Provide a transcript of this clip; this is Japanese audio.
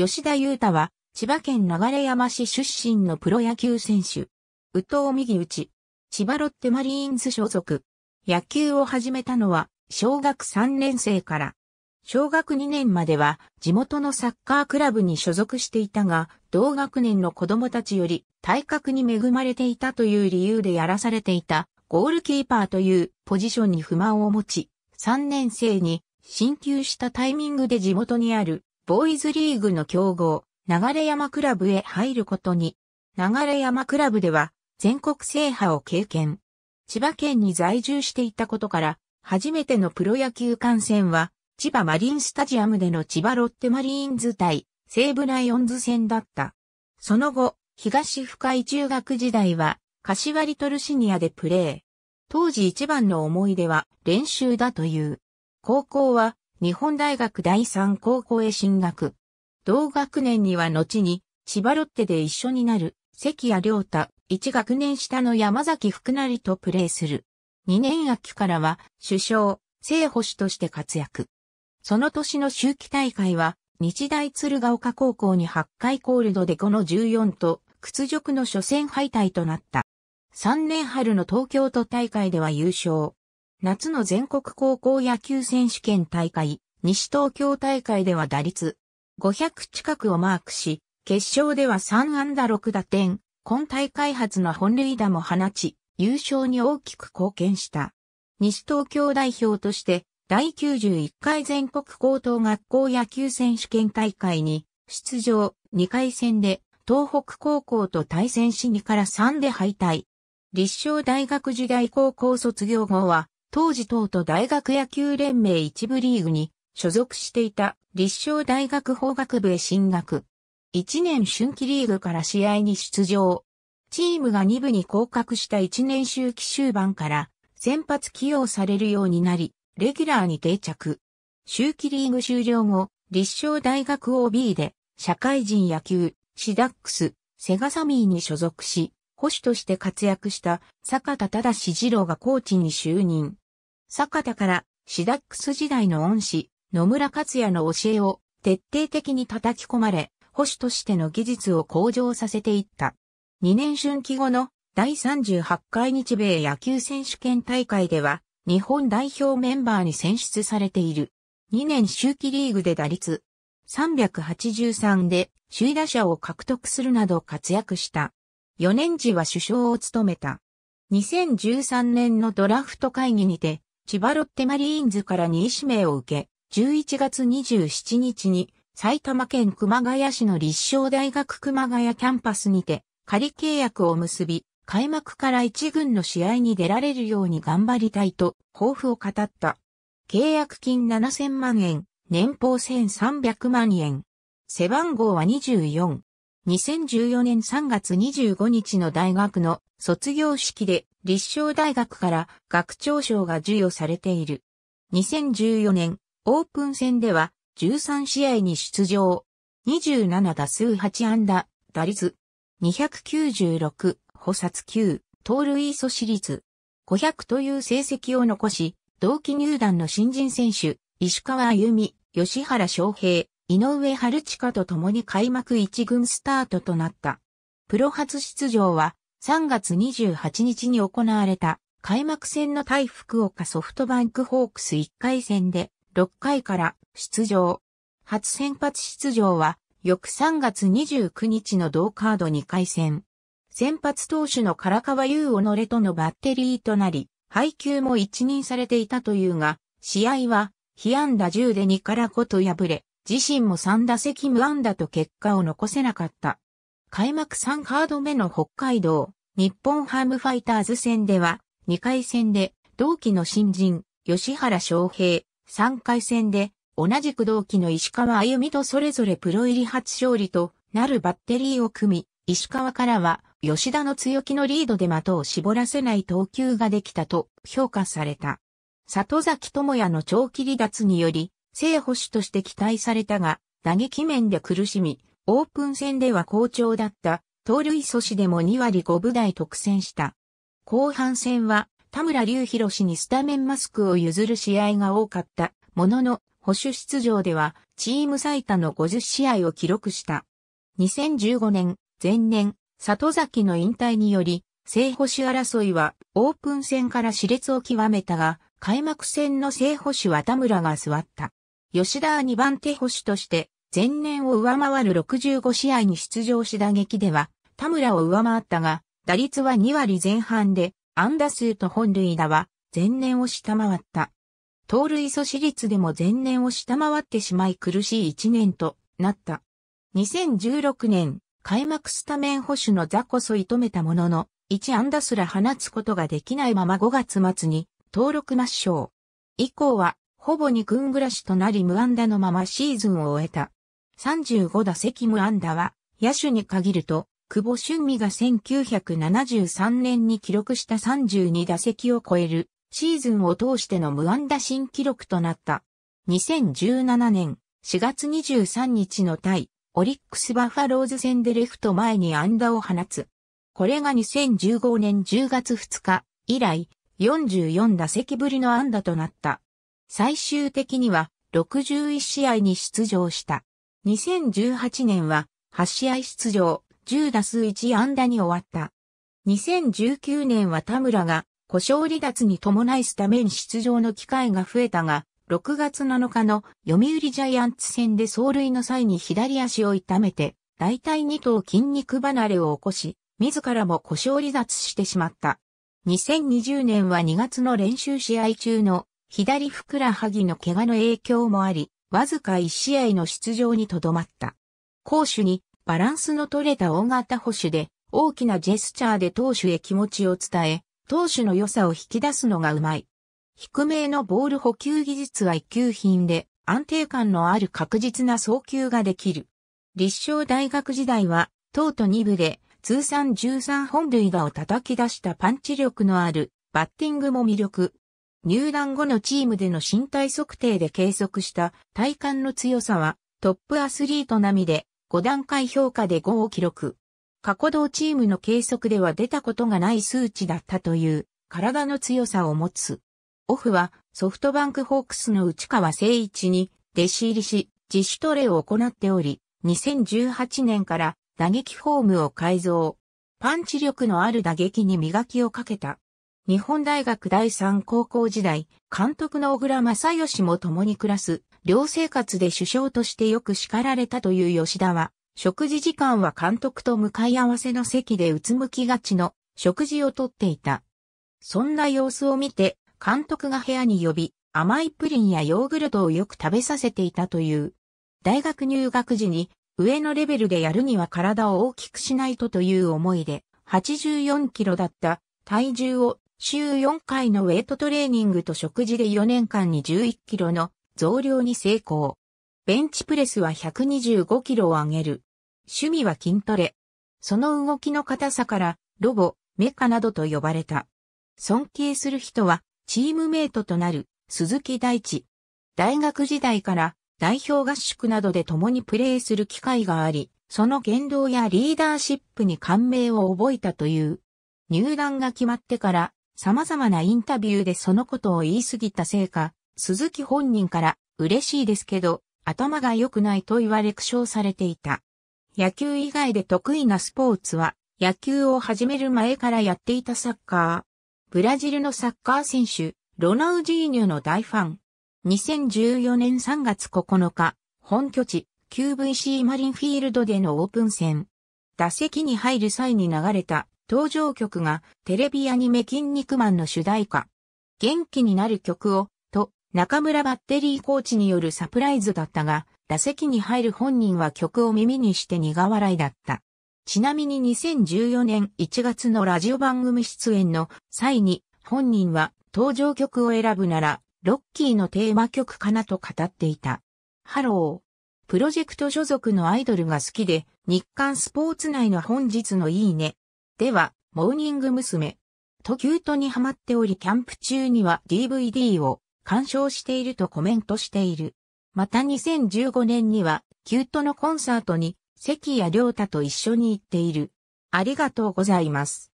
吉田祐太は、千葉県流山市出身のプロ野球選手。宇藤右内。千葉ロッテマリーンズ所属。野球を始めたのは、小学3年生から。小学2年までは、地元のサッカークラブに所属していたが、同学年の子供たちより、体格に恵まれていたという理由でやらされていた、ゴールキーパーというポジションに不満を持ち、3年生に、進級したタイミングで地元にあるボーイズリーグの競合、流山クラブへ入ることに、流山クラブでは全国制覇を経験。千葉県に在住していたことから、初めてのプロ野球観戦は、千葉マリンスタジアムでの千葉ロッテマリーンズ対西武ライオンズ戦だった。その後、東深井中学時代は、柏リトルシニアでプレー。当時一番の思い出は練習だという。高校は日本大学第三高校へ進学。同学年には後に、千葉ロッテで一緒になる、関谷良太、一学年下の山崎福成とプレーする。二年秋からは、首相、正捕手として活躍。その年の秋季大会は、日大鶴ヶ丘高校に8回コールドで5の14と、屈辱の初戦敗退となった。3年春の東京都大会では優勝。夏の全国高校野球選手権大会、西東京大会では打率500近くをマークし、決勝では3安打6打点、今大会初の本塁打も放ち、優勝に大きく貢献した。西東京代表として、第91回全国高等学校野球選手権大会に出場2回戦で東北高校と対戦し2から3で敗退。立正大学時代高校卒業後は当時党と大学野球連盟一部リーグに所属していた立正大学法学部へ進学。1年春季リーグから試合に出場。チームが2部に降格した1年周期終盤から先発起用されるようになり、レギュラーに定着。秋季リーグ終了後、立正大学 OB で社会人野球、シダックス、セガサミーに所属し、保守として活躍した坂田忠次郎がコーチに就任。坂田からシダックス時代の恩師、野村克也の教えを徹底的に叩き込まれ、保守としての技術を向上させていった。2年春季後の第38回日米野球選手権大会では、日本代表メンバーに選出されている。2年秋季リーグで打率383で首位打者を獲得するなど活躍した。4年時は首相を務めた。2013年のドラフト会議にて千葉ロッテマリーンズから2位指名を受け、11月27日に埼玉県熊谷市の立正大学熊谷キャンパスにて仮契約を結び、開幕から一軍の試合に出られるように頑張りたいと抱負を語った。契約金7000万円、年俸1300万円。背番号は24。2014年3月25日の大学の卒業式で立正大学から学長賞が授与されている。2014年オープン戦では13試合に出場。27打数8安打、打率296、補殺9、盗塁阻止率500という成績を残し、同期入団の新人選手、石川歩美、吉原翔平、井上春近と共に開幕1軍スタートとなった。プロ初出場は3月28日に行われた開幕戦の対福岡ソフトバンクホークス1回戦で6回から出場。初先発出場は翌3月29日の同カード2回戦。先発投手の唐川優己とのバッテリーとなり、配球も一任されていたというが、試合は、被安打10で2から5と敗れ、自身も3打席無安打と結果を残せなかった。開幕3カード目の北海道、日本ハムファイターズ戦では、2回戦で同期の新人、吉原翔平、3回戦で同じく同期の石川歩美とそれぞれプロ入り初勝利となるバッテリーを組み、石川からは吉田の強気のリードで的を絞らせない投球ができたと評価された。里崎智也の長期離脱により、正捕手として期待されたが、打撃面で苦しみ、オープン戦では好調だった、盗塁阻止でも2割5分台得戦した。後半戦は、田村隆博氏にスタメンマスクを譲る試合が多かった、ものの、保守出場では、チーム最多の50試合を記録した。2015年、前年、里崎の引退により、正捕手争いは、オープン戦から熾烈を極めたが、開幕戦の正捕手は田村が座った。吉田は2番手捕手として、前年を上回る65試合に出場し打撃では、田村を上回ったが、打率は2割前半で、安打数と本塁打は、前年を下回った。盗塁阻止率でも前年を下回ってしまい苦しい1年となった。2016年、開幕スタメン保守の座こそ射止めたものの、1安打すら放つことができないまま5月末に登録抹消。以降はほぼ2軍暮らしとなり無安打のままシーズンを終えた。35打席無安打は、野手に限ると、久保俊美が1973年に記録した32打席を超える、シーズンを通しての無安打新記録となった。2017年4月23日の対、オリックスバファローズ戦でレフト前に安打を放つ。これが2015年10月2日以来、44打席ぶりの安打となった。最終的には61試合に出場した。2018年は8試合出場、10打数1安打に終わった。2019年は田村が故障離脱に伴いスタメン出場の機会が増えたが、6月7日の読売ジャイアンツ戦で走塁の際に左足を痛めて、大体2頭筋肉離れを起こし、自らも故障離脱してしまった。2020年は2月の練習試合中の左ふくらはぎの怪我の影響もあり、わずか1試合の出場にとどまった。攻守にバランスの取れた大型保守で、大きなジェスチャーで投手へ気持ちを伝え、投手の良さを引き出すのがうまい。低めのボール補給技術は一級品で、安定感のある確実な送球ができる。立正大学時代は、東都2部で、通算13本塁打を叩き出したパンチ力のある、バッティングも魅力。入団後のチームでの身体測定で計測した体幹の強さはトップアスリート並みで5段階評価で5を記録。過去同チームの計測では出たことがない数値だったという体の強さを持つ。オフはソフトバンクホークスの内川誠一に弟子入りし自主トレを行っており、2018年から打撃フォームを改造。パンチ力のある打撃に磨きをかけた。日本大学第三高校時代、監督の小倉正義も共に暮らす、寮生活で首相としてよく叱られたという吉田は、食事時間は監督と向かい合わせの席でうつむきがちの食事をとっていた。そんな様子を見て、監督が部屋に呼び、甘いプリンやヨーグルトをよく食べさせていたという。大学入学時に、上のレベルでやるには体を大きくしないとという思いで、84キロだった体重を週4回のウェイトトレーニングと食事で4年間に11キロの増量に成功。ベンチプレスは125キロを上げる。趣味は筋トレ。その動きの硬さから、ロボ、メカなどと呼ばれた。尊敬する人は、チームメイトとなる、鈴木大地。大学時代から、代表合宿などで共にプレーする機会があり、その言動やリーダーシップに感銘を覚えたという。入団が決まってから様々なインタビューでそのことを言い過ぎたせいか、鈴木本人から嬉しいですけど、頭が良くないと言われ苦笑されていた。野球以外で得意なスポーツは、野球を始める前からやっていたサッカー。ブラジルのサッカー選手、ロナウジーニョの大ファン。2014年3月9日、本拠地、QVC マリンフィールドでのオープン戦。打席に入る際に流れた登場曲がテレビアニメ筋肉マンの主題歌。元気になる曲を、と、中村バッテリーコーチによるサプライズだったが、打席に入る本人は曲を耳にして苦笑いだった。ちなみに2014年1月のラジオ番組出演の際に本人は登場曲を選ぶならロッキーのテーマ曲かなと語っていた。ハロー。プロジェクト所属のアイドルが好きで日刊スポーツ内の本日のいいねでは、モーニング娘。とキュートにハマっておりキャンプ中には DVD を鑑賞しているとコメントしている。また2015年にはキュートのコンサートに関谷良太と一緒に行っている。ありがとうございます。